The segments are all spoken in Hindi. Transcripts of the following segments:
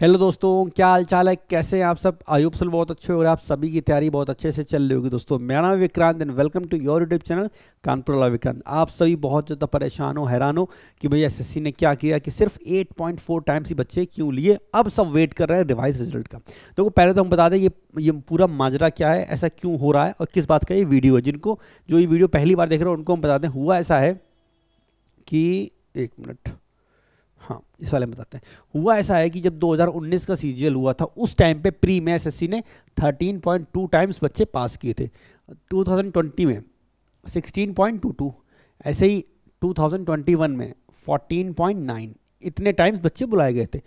हेलो दोस्तों क्या हाल चाल है कैसे हैं आप सब आयुब सल बहुत अच्छे और आप सभी की तैयारी बहुत अच्छे से चल रही होगी दोस्तों मेरा नाम Vikrant and welcome to your YouTube channel Kanpur वाला विक्रांत आप सभी बहुत ज़्यादा परेशान हो हैरान हो कि भैया एसएससी ने क्या किया कि सिर्फ 8.4 टाइम्स ही बच्चे क्यों लिए अब सब वेट कर रहे हैं रिवाइज रिजल्ट का देखो पहले तो हम बता दें ये ये पूरा माजरा क्या है ऐसा क्यों हो रहा है और किस बात का ये वीडियो है जिनको जो ये वीडियो पहली बार देख रहे हो उनको हम बता दें हुआ ऐसा है कि एक मिनट हाँ इस वाले में बताते हैं हुआ ऐसा है कि जब 2019 का सीजीएल हुआ था उस टाइम पे प्री में एस ने 13.2 टाइम्स बच्चे पास किए थे 2020 में 16.22 ऐसे ही 2021 में 14.9 इतने टाइम्स बच्चे बुलाए गए थे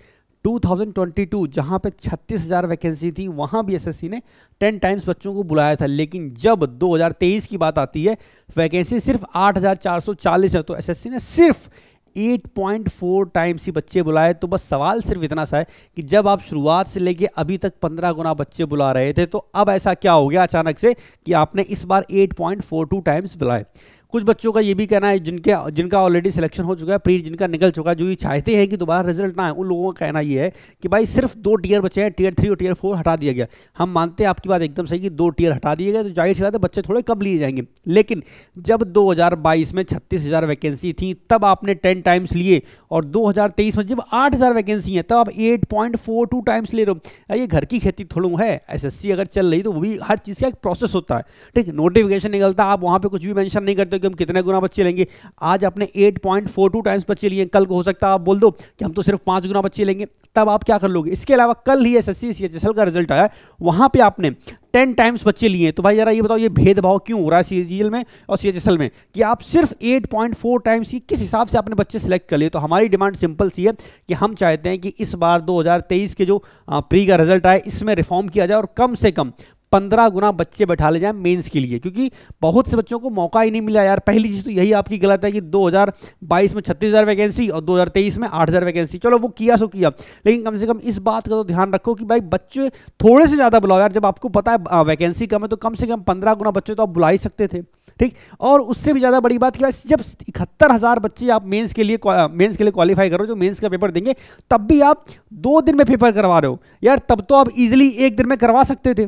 2022 जहां पे 36,000 वैकेंसी थी वहां भी एसएससी ने 10 टाइम्स बच्चों को बुलाया था लेकिन जब 2023 की बात आती है वैकेंसी सिर्फ 8,440 है तो एसएससी ने सिर्फ 8.4 टाइम्स ही बच्चे बुलाए तो बस सवाल सिर्फ इतना सा है कि जब आप शुरुआत से लेके अभी तक 15 गुना बच्चे बुला रहे थे तो अब ऐसा क्या हो गया अचानक से कि आपने इस बार 8.42 टाइम्स बुलाए कुछ बच्चों का ये भी कहना है जिनके जिनका ऑलरेडी सिलेक्शन हो चुका है प्री जिनका निकल चुका है जो ये चाहते हैं कि दोबारा रिजल्ट ना आए उन लोगों का कहना ये है कि भाई सिर्फ दो टीयर बचे हैं टीयर थ्री और टीयर फोर हटा दिया गया हम मानते हैं आपकी बात एकदम सही कि दो टीयर हटा दिए गए तो जाहिर सी बात है बच्चे थोड़े कम लिए जाएंगे लेकिन जब दो में छत्तीस हज़ार वैकेंसी थी तब आपने टेन टाइम्स लिए और दो में जब आठ हज़ार वैकेंसी हैं तब आप eight point four two times ले रहे हो ये घर की खेती थोड़ू है एस अगर चल रही तो वो भी हर चीज़ का एक प्रोसेस होता है ठीक नोटिफिकेशन निकलता आप वहाँ पर कुछ भी मैंशन नहीं करते कि हम कितने गुना बच्चे लेंगे आज आपने 8.42 टाइम्स बच्चे लिए कल को हो सकता है आप बोल दो कि हम तो सिर्फ पांच गुना बच्चे लेंगे तब आप क्या कर लोगे इसके अलावा कल ही एस एस सी का रिजल्ट आया वहां पर आपने टेन टाइम्स बच्चे लिए तो भाई जरा ये बताओ ये भेदभाव क्यों हो रहा है सी में और सी में कि आप सिर्फ 8.4 टाइम्स की किस हिसाब से आपने बच्चे सेलेक्ट कर लिए तो हमारी डिमांड सिंपल सी है कि हम चाहते हैं कि इस बार 2023 के जो प्री का रिजल्ट आए इसमें रिफॉर्म किया जाए और कम से कम पंद्रह गुना बच्चे बैठा ले जाएं मेंस के लिए क्योंकि बहुत से बच्चों को मौका ही नहीं मिला यार पहली चीज़ तो यही आपकी गलत है कि 2022 में छत्तीस हज़ार वैकेंसी और 2023 में 8000 वैकेंसी चलो वो किया सो किया लेकिन कम से कम इस बात का तो ध्यान रखो कि भाई बच्चे थोड़े से ज़्यादा बुलाओ यार जब आपको पता है वैकेंसी हाँ, कम है तो कम से कम पंद्रह गुना बच्चे तो आप बुला ही सकते थे ठीक और उससे भी ज़्यादा बड़ी बात कि जब इकहत्तर हज़ार बच्चे आप मेंस के लिए हाँ, मेंस के लिए क्वालिफाई करो जो मेंस का पेपर देंगे तब भी आप दो दिन में पेपर करवा रहे हो यार तब तो आप इजिली एक दिन में करवा सकते थे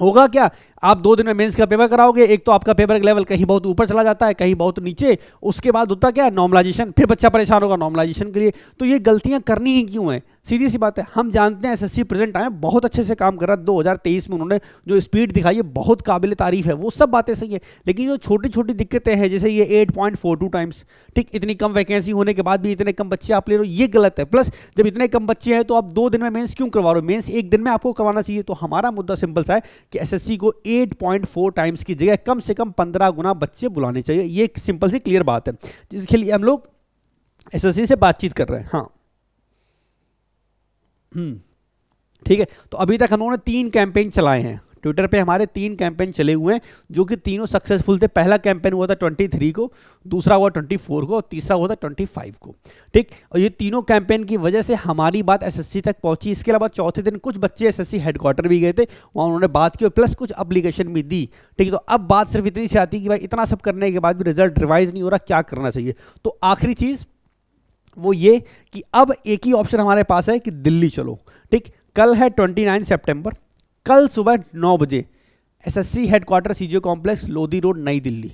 होगा क्या आप दो दिन में मेंस का पेपर कराओगे एक तो आपका पेपर का लेवल कहीं बहुत ऊपर चला जाता है कहीं बहुत नीचे उसके बाद होता क्या नॉर्मलाइजेशन फिर बच्चा परेशान होगा नॉर्मलाइजेशन के लिए तो ये गलतियां करनी ही क्यों है सीधी सी बात है हम जानते हैं एसएससी प्रेजेंट आए बहुत अच्छे से काम कर रहा है 2023 में उन्होंने जो स्पीड दिखाई है बहुत काबिल तारीफ है वो सब बातें सही है लेकिन जो छोटी छोटी दिक्कतें हैं जैसे ये 8.42 टाइम्स ठीक इतनी कम वैकेंसी होने के बाद भी इतने कम बच्चे आप ले रहे हो ये गलत है प्लस जब इतने कम बच्चे हैं तो आप दो दिन में मेन्स क्यों करवा रहे हो मेन्स एक दिन में आपको करवाना चाहिए तो हमारा मुद्दा सिंपल सा है कि एस को 8.4 टाइम्स की जगह कम से कम 15 गुना बच्चे बुलाने चाहिए ये एक सिंपल सी क्लियर बात है जिसके लिए हम लोग एस से बातचीत कर रहे हैं हाँ हम्म। ठीक है तो अभी तक हम लोगों ने तीन कैंपेन चलाए हैं ट्विटर पे हमारे तीन कैंपेन चले हुए हैं जो कि तीनों सक्सेसफुल थे पहला कैंपेन हुआ था 23 को दूसरा हुआ 24 को और तीसरा हुआ था 25 को ठीक और ये तीनों कैंपेन की वजह से हमारी बात एसएससी तक पहुंची इसके अलावा चौथे दिन कुछ बच्चे एस एस भी गए थे वहाँ उन्होंने बात की और प्लस कुछ अप्लीकेशन भी दी ठीक है तो अब बात सिर्फ इतनी सी आती कि भाई इतना सब करने के बाद भी रिजल्ट रिवाइज नहीं हो रहा क्या करना चाहिए तो आखिरी चीज़ वो ये कि अब एक ही ऑप्शन हमारे पास है कि दिल्ली चलो ठीक कल है 29 सितंबर कल सुबह नौ बजे SSC headquarter CGO complex Lodhi road नई दिल्ली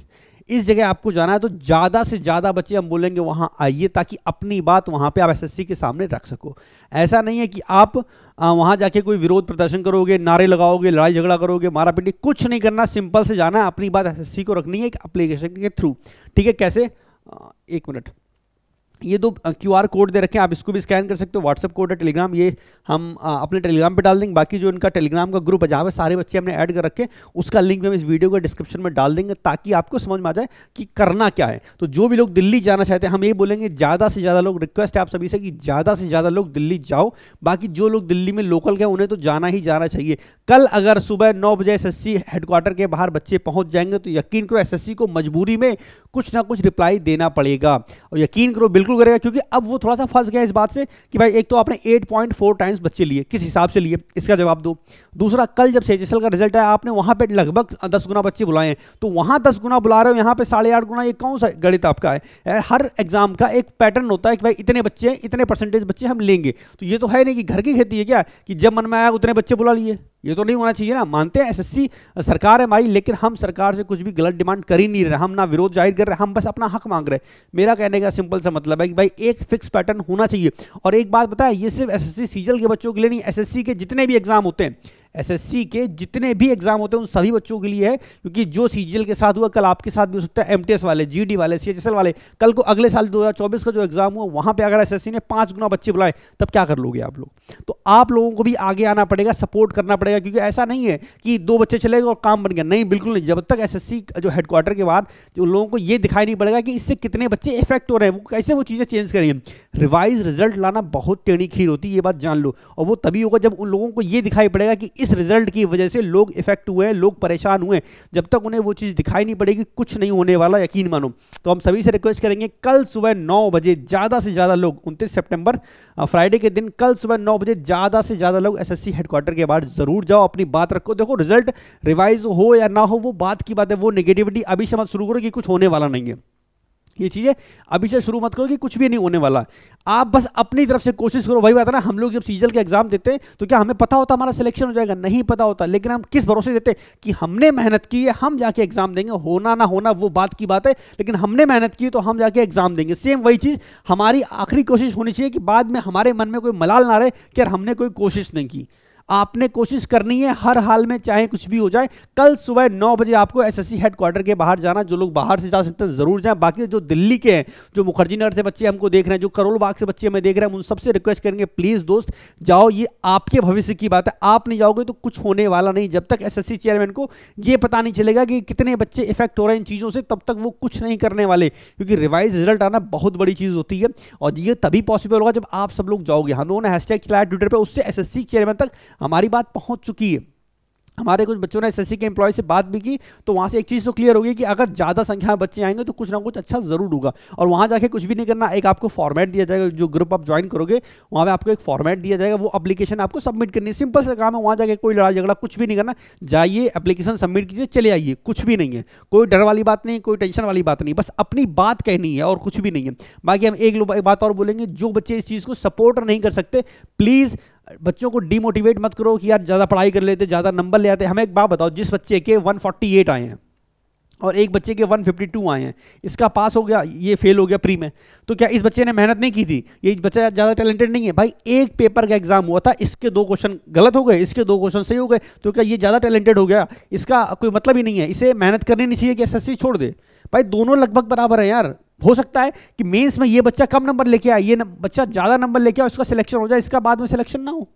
इस जगह आपको जाना है तो ज़्यादा से ज़्यादा बच्चे हम बोलेंगे वहाँ आइए ताकि अपनी बात वहाँ पे आप एसएससी के सामने रख सको ऐसा नहीं है कि आप वहाँ जाके कोई विरोध प्रदर्शन करोगे नारे लगाओगे लड़ाई झगड़ा करोगे मारा पीटी कुछ नहीं करना सिंपल से जाना अपनी बात सी को रखनी है एक अप्लीकेशन के थ्रू ठीक है कैसे एक मिनट ये दो क्यू आर कोड दे रखे हैं आप इसको भी स्कैन कर सकते हो व्हाट्सअप कोड है टेलीग्राम ये हम आ, अपने टेलीग्राम पे डाल देंगे बाकी जो इनका टेलीग्राम का ग्रुप है जहाँ पे सारे बच्चे हमने ऐड कर रखे उसका लिंक हम इस वीडियो के डिस्क्रिप्शन में डाल देंगे ताकि आपको समझ में आ जाए कि करना क्या है तो जो भी लोग दिल्ली जाना चाहते हैं हम ये बोलेंगे ज़्यादा से ज़्यादा लोग रिक्वेस्ट है आप सभी से कि ज़्यादा से ज़्यादा लोग दिल्ली जाओ बाकी जो लोग दिल्ली में लोकल गए उन्हें तो जाना ही जाना चाहिए कल अगर सुबह नौ बजे एस हेडक्वार्टर के बाहर बच्चे पहुँच जाएंगे तो यकीन करो एस को मजबूरी में कुछ ना कुछ रिप्लाई देना पड़ेगा और यकीन करो बिल्कुल बिल्कुल करेगा क्योंकि अब वो थोड़ा सा फंस गया इस बात से कि भाई एक तो आपने 8.4 टाइम्स बच्चे लिए किस हिसाब से लिए इसका जवाब दो दूसरा कल जब सेजेसल का रिजल्ट आया आपने वहाँ पे लगभग दस गुना बच्चे बुलाए हैं तो वहाँ दस गुना बुला रहे हो यहाँ पे साढ़े आठ गुना ये कौन सा गणित आपका है हर एग्जाम का एक पैटर्न होता है कि भाई इतने बच्चे हैं इतने परसेंटेज बच्चे हम लेंगे तो ये तो है नहीं कि घर की खेती है क्या कि जब मन में आया उतने बच्चे बुला लिए ये तो नहीं होना चाहिए ना मानते हैं एसएससी सरकार है हमारी लेकिन हम सरकार से कुछ भी गलत डिमांड कर ही नहीं रहे हम ना विरोध जाहिर कर रहे हम बस अपना हक मांग रहे हैं मेरा कहने का सिंपल सा मतलब है कि भाई एक फिक्स पैटर्न होना चाहिए और एक बात बताए ये सिर्फ एस एस सीजल के बच्चों के लिए नहीं एस के जितने भी एग्जाम होते हैं एसएससी के जितने भी एग्जाम होते हैं उन सभी बच्चों के लिए है क्योंकि जो सीजीएल के साथ हुआ कल आपके साथ भी हो सकता है एमटीएस वाले जीडी e वाले सीएचएसएल वाले कल को अगले साल 2024 का जो एग्जाम हुआ वहां पे अगर एसएससी ने पांच गुना बच्चे बुलाए तब क्या कर लोगे आप लोग तो आप लोगों को भी आगे आना पड़ेगा सपोर्ट करना पड़ेगा क्योंकि ऐसा नहीं है कि दो बच्चे चले गए और काम बन गया नहीं बिल्कुल नहीं जब तक एस जो हेडक्वार्टर के बाद उन लोगों को ये दिखाई नहीं पड़ेगा कि इससे कितने बच्चे इफेक्ट हो रहे हैं वो कैसे वो चीज़ें चेंज करेंगे रिवाइज रिजल्ट लाना बहुत टेढ़ी खीर होती है ये बात जान लो और वो तभी होगा जब उन लोगों को ये दिखाई पड़ेगा कि इस इस रिजल्ट की वजह से लोग इफेक्ट हुए लोग परेशान हुए जब तक उन्हें वो चीज़ दिखाई नहीं पड़ेगी कुछ नहीं होने वाला यकीन मानो तो हम सभी से रिक्वेस्ट करेंगे कल सुबह नौ बजे ज़्यादा से ज़्यादा लोग उनतीस सेप्टेम्बर फ्राइडे के दिन कल सुबह नौ बजे ज़्यादा से ज़्यादा लोग एस हेडक्वार्टर के बाहर ज़रूर जाओ अपनी बात रखो देखो रिजल्ट रिवाइज हो या ना हो वो बात की बात है वो निगेटिविटी अभी समझ शुरू करो कि कुछ होने वाला नहीं है ये चीज़ें अभी से शुरू मत करो कि कुछ भी नहीं होने वाला आप बस अपनी तरफ से कोशिश करो वही बात है ना हम लोग जब सीजल के एग्जाम देते हैं तो क्या हमें पता होता हमारा सिलेक्शन हो जाएगा नहीं पता होता लेकिन हम किस भरोसे देते कि हमने मेहनत की है हम जाके एग्जाम देंगे होना ना होना वो बात की बात है लेकिन हमने मेहनत की तो हम जाके एग्जाम देंगे सेम वही चीज़ हमारी आखिरी कोशिश होनी चाहिए कि बाद में हमारे मन में कोई मलाल ना रहे कि यार हमने कोई कोशिश नहीं की आपने कोशिश करनी है हर हाल में चाहे कुछ भी हो जाए कल सुबह नौ बजे आपको एसएससी हेडक्वार्टर के बाहर जाना जो लोग बाहर से जा सकते हैं जरूर जाएं बाकी जो दिल्ली के हैं जो मुखर्जी नगर से बच्चे हमको देख रहे हैं जो करोल बाग से बच्चे हमें देख रहे हैं उन सबसे रिक्वेस्ट करेंगे प्लीज़ दोस्त जाओ ये आपके भविष्य की बात है आप नहीं जाओगे तो कुछ होने वाला नहीं जब तक एस चेयरमैन को ये पता नहीं चलेगा कि कितने बच्चे इफेक्ट हो रहे हैं इन चीज़ों से तब तक वो कुछ नहीं करने वाले क्योंकि रिवाइज रिजल्ट आना बहुत बड़ी चीज़ होती है और ये तभी पॉसिबल होगा जब आप सब लोग जाओगे हम लोगों ने हैशटैग चलाया ट्विटर पर उससे एसएससी चेयरमैन तक हमारी बात पहुंच चुकी है हमारे कुछ बच्चों ने एस के एम्प्लॉय से बात भी की तो वहाँ से एक चीज़ तो क्लियर होगी कि अगर ज़्यादा संख्या में बच्चे आएंगे तो कुछ ना कुछ अच्छा जरूर होगा और वहाँ जाके कुछ भी नहीं करना एक आपको फॉर्मेट दिया जाएगा जो ग्रुप आप ज्वाइन करोगे वहाँ पर आपको एक फॉर्मेट दिया जाएगा वो अपलीकेशन आपको सबमिट करनी सिंपल से काम है वहाँ जाके कोई लड़ाई झगड़ा कुछ भी नहीं करना जाइए अपलीकेशन सबमिट कीजिए चले आइए कुछ भी नहीं है कोई डर वाली बात नहीं कोई टेंशन वाली बात नहीं बस अपनी बात कहनी है और कुछ भी नहीं है बाकी हम एक बात और बोलेंगे जो बच्चे इस चीज़ को सपोर्ट नहीं कर सकते प्लीज़ बच्चों को डीमोटिवेट मत करो कि यार ज़्यादा पढ़ाई कर लेते ज़्यादा नंबर ले आते हमें एक बात बताओ जिस बच्चे के 148 आए हैं और एक बच्चे के 152 आए हैं इसका पास हो गया ये फेल हो गया प्री में तो क्या इस बच्चे ने मेहनत नहीं की थी ये बच्चा ज़्यादा टैलेंटेड नहीं है भाई एक पेपर का एग्जाम हुआ था इसके दो क्वेश्चन गलत हो गए इसके दो क्वेश्चन सही हो गए तो क्या ये ज़्यादा टैलेंटेड हो गया इसका कोई मतलब ही नहीं है इसे मेहनत करनी नहीं चाहिए कि एस छोड़ दे भाई दोनों लगभग बराबर है यार हो सकता है कि मेंस में ये बच्चा कम नंबर लेके आए ये बच्चा ज़्यादा नंबर लेके आए उसका सिलेक्शन हो जाए इसका बाद में सिलेक्शन ना हो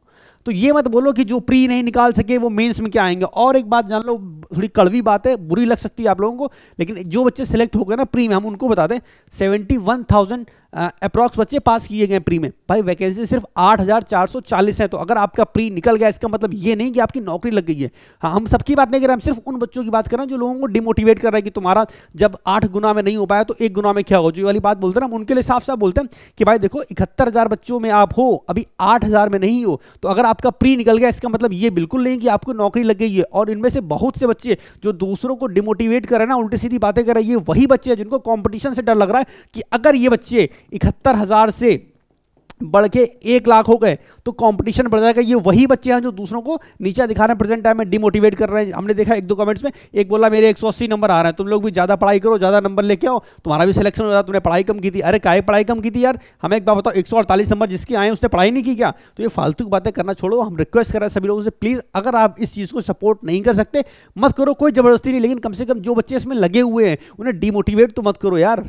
तो ये मत बोलो कि जो प्री नहीं निकाल सके वो मेंस में क्या आएंगे और एक बात जान लो थोड़ी कड़वी बात है बुरी लग सकती है आप लोगों को लेकिन जो बच्चे सेलेक्ट हो गए ना प्री में हम उनको बता दें सेवेंटी वन थाउजेंड अप्रॉक्स बच्चे पास किए गए प्री में भाई वैकेंसी सिर्फ 8,440 है तो अगर आपका प्री निकल गया इसका मतलब ये नहीं कि आपकी नौकरी लग गई है हाँ हम सबकी बात नहीं कर रहे हम सिर्फ उन बच्चों की बात कर रहे हैं जो लोगों को डिमोटिवेट कर रहे हैं कि तुम्हारा जब आठ गुना में नहीं हो पाया तो एक गुना में क्या हो जो वाली बात बोलते हैं हम उनके लिए साफ साफ बोलते हैं कि भाई देखो इकहत्तर बच्चों में आप हो अभी आठ में नहीं हो तो अगर आपका प्री निकल गया इसका मतलब ये बिल्कुल नहीं कि आपको नौकरी लग गई है और इनमें से बहुत से बच्चे जो दूसरों को डिमोटिवेट कर रहे हैं ना उल्टी सीधी बातें कर रहे हैं ये वही बच्चे हैं जिनको कॉम्पिटिशन से डर लग रहा है कि अगर ये बच्चे इकहत्तर हज़ार से बढ़ के एक लाख हो गए तो कंपटीशन बढ़ जाएगा ये वही बच्चे हैं जो दूसरों को नीचा दिखा रहे हैं प्रेजेंट टाइम में डिमोटिवेट कर रहे हैं हमने देखा एक दो कमेंट्स में एक बोला मेरे एक नंबर आ रहे हैं तुम लोग भी ज़्यादा पढ़ाई करो ज़्यादा नंबर लेके आओ तुम्हारा भी सिलेक्शन हो जाता तुमने पढ़ाई कम की थी अरे काय पढ़ाई कम की थी यार हमें एक बार बताओ एक नंबर जिसके आए उसने पढ़ाई नहीं की क्या तो ये फालतू की बातें करना छोड़ो हम रिक्वेस्ट कर रहे हैं सभी लोगों से प्लीज़ अगर आप इस चीज़ को सपोर्ट नहीं कर सकते मत करो कोई ज़बरदस्ती नहीं लेकिन कम से कम जो बच्चे इसमें लगे हुए हैं उन्हें डिमोटिवेट तो मत करो यार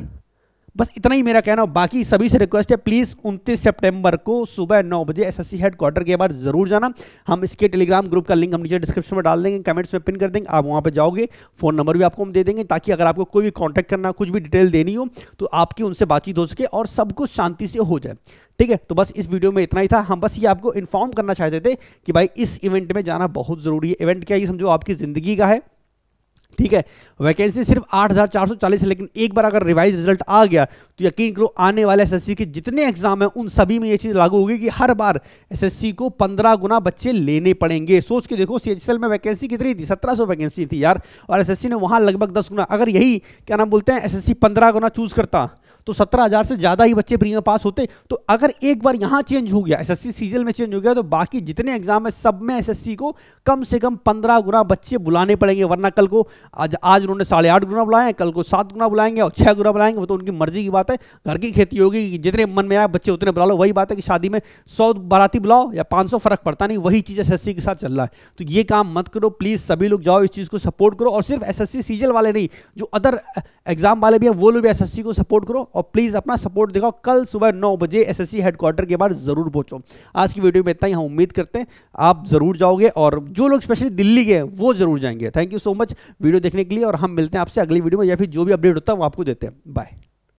बस इतना ही मेरा कहना बाकी सभी से रिक्वेस्ट है प्लीज़ 29 सितंबर को सुबह नौ बजे एसएससी हेडक्वार्टर के बाद जरूर जाना हम इसके टेलीग्राम ग्रुप का लिंक हम नीचे डिस्क्रिप्शन में डाल देंगे कमेंट्स में पिन कर देंगे आप वहाँ पर जाओगे फ़ोन नंबर भी आपको हम दे देंगे ताकि अगर आपको कोई भी कॉन्टैक्ट करना कुछ भी डिटेल देनी हो तो आपकी उनसे बातचीत हो सके और सब कुछ शांति से हो जाए ठीक है तो बस इस वीडियो में इतना ही था हम बस ये आपको इन्फॉर्म करना चाहते थे कि भाई इस इवेंट में जाना बहुत ज़रूरी है इवेंट क्या ये समझो आपकी ज़िंदगी का है ठीक है वैकेंसी सिर्फ 8,440 है लेकिन एक बार अगर रिवाइज रिजल्ट आ गया तो यकीन करो आने वाले एसएससी के जितने एग्जाम हैं उन सभी में ये चीज़ लागू होगी कि हर बार एसएससी को 15 गुना बच्चे लेने पड़ेंगे सोच के देखो सी में वैकेंसी कितनी थी 1700 वैकेंसी थी यार और एसएससी ने वहाँ लगभग दस गुना अगर यही क्या नाम बोलते हैं एस एस गुना चूज़ करता तो सत्रह हज़ार से ज़्यादा ही बच्चे प्री में पास होते तो अगर एक बार यहाँ चेंज हो गया एसएससी सीजल में चेंज हो गया तो बाकी जितने एग्जाम है सब में एसएससी को कम से कम पंद्रह गुना बच्चे बुलाने पड़ेंगे वरना कल को आज आज उन्होंने साढ़े आठ गुना बुलाए कल को सात गुना बुलाएंगे और छः गुना बुलाएंगे वो तो उनकी मर्जी की बात है घर की खेती होगी कि जितने मन में आए बच्चे उतने बुला लो वही बात है कि शादी में सौ बाराती बुलाओ या पाँच सौ फर्क पड़ता नहीं वही चीज़ एस के साथ चल रहा है तो ये काम मत करो प्लीज़ सभी लोग जाओ इस चीज़ को सपोर्ट करो और सिर्फ एस एस सीजल वाले नहीं जो अदर एग्जाम वाले भी हैं वो लोग भी एस को सपोर्ट करो और प्लीज़ अपना सपोर्ट देखो कल सुबह नौ बजे एस हेडक्वार्टर के बाद ज़रूर पहुंचो आज की वीडियो में इतना ही हम उम्मीद करते हैं आप ज़रूर जाओगे और जो लोग स्पेशली दिल्ली के हैं वो ज़रूर जाएंगे thank you so much video देखने के लिए और हम मिलते हैं आपसे अगली वीडियो में या फिर जो भी अपडेट होता है वो आपको देते हैं बाय